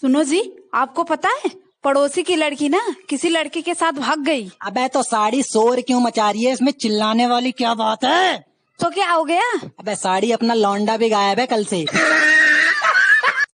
सुनो जी आपको पता है पड़ोसी की लड़की ना किसी लड़के के साथ भाग गई अबे तो साड़ी शोर क्यों मचा रही है इसमें चिल्लाने वाली क्या बात है तो क्या हो गया अबे साड़ी अपना लौंडा भी गायब है कल से